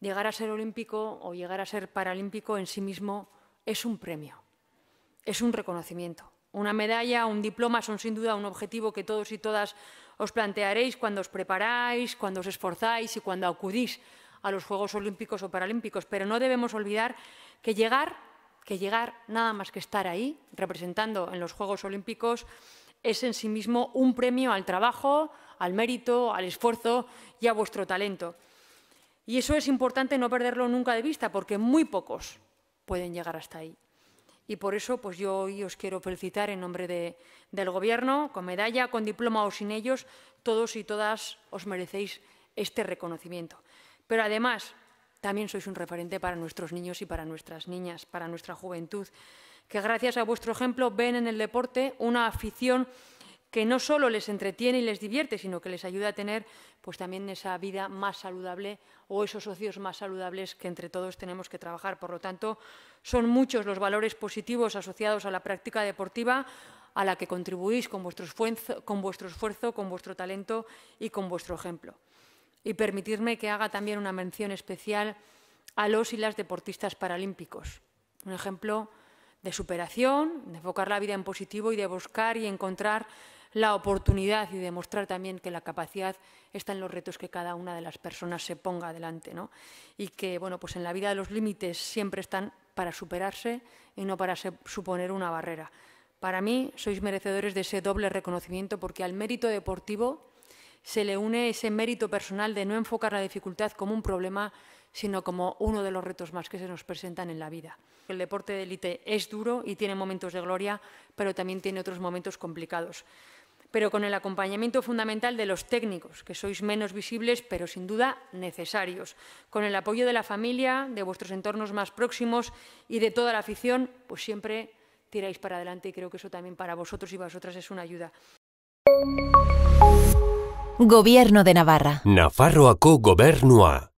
llegar a ser olímpico o llegar a ser paralímpico en sí mismo es un premio, es un reconocimiento. Una medalla, un diploma son sin duda un objetivo que todos y todas os plantearéis cuando os preparáis, cuando os esforzáis y cuando acudís a los Juegos Olímpicos o Paralímpicos, pero no debemos olvidar que llegar, que llegar nada más que estar ahí representando en los Juegos Olímpicos es en sí mismo un premio al trabajo, al mérito, al esfuerzo y a vuestro talento. Y eso es importante no perderlo nunca de vista, porque muy pocos pueden llegar hasta ahí. Y por eso pues yo hoy os quiero felicitar en nombre del Gobierno, con medalla, con diploma o sin ellos, todos y todas os merecéis este reconocimiento. Pero además, también sois un referente para nuestros niños y para nuestras niñas, para nuestra juventud, que gracias a vuestro ejemplo ven en el deporte una afición que no solo les entretiene y les divierte, sino que les ayuda a tener pues también esa vida más saludable o esos socios más saludables que entre todos tenemos que trabajar. Por lo tanto, son muchos los valores positivos asociados a la práctica deportiva a la que contribuís con vuestro esfuerzo, con vuestro, talento y con vuestro ejemplo. Y permitidme que haga también una mención especial a los y las deportistas paralímpicos. Un ejemplo de superación, de enfocar la vida en positivo y de buscar y encontrar la oportunidad y demostrar también que la capacidad está en los retos que cada una de las personas se ponga adelante Y que, bueno, pues en la vida los límites siempre están para superarse y no para suponer una barrera. Para mí sois merecedores de ese doble reconocimiento porque al mérito deportivo se le une ese mérito personal de no enfocar la dificultad como un problema, sino como uno de los retos más que se nos presentan en la vida. El deporte de élite es duro y tiene momentos de gloria, pero también tiene otros momentos complicados pero con el acompañamiento fundamental de los técnicos, que sois menos visibles, pero sin duda necesarios, con el apoyo de la familia, de vuestros entornos más próximos y de toda la afición, pues siempre tiráis para adelante y creo que eso también para vosotros y vosotras es una ayuda. Gobierno de Navarra. Nafarroako Gobernua.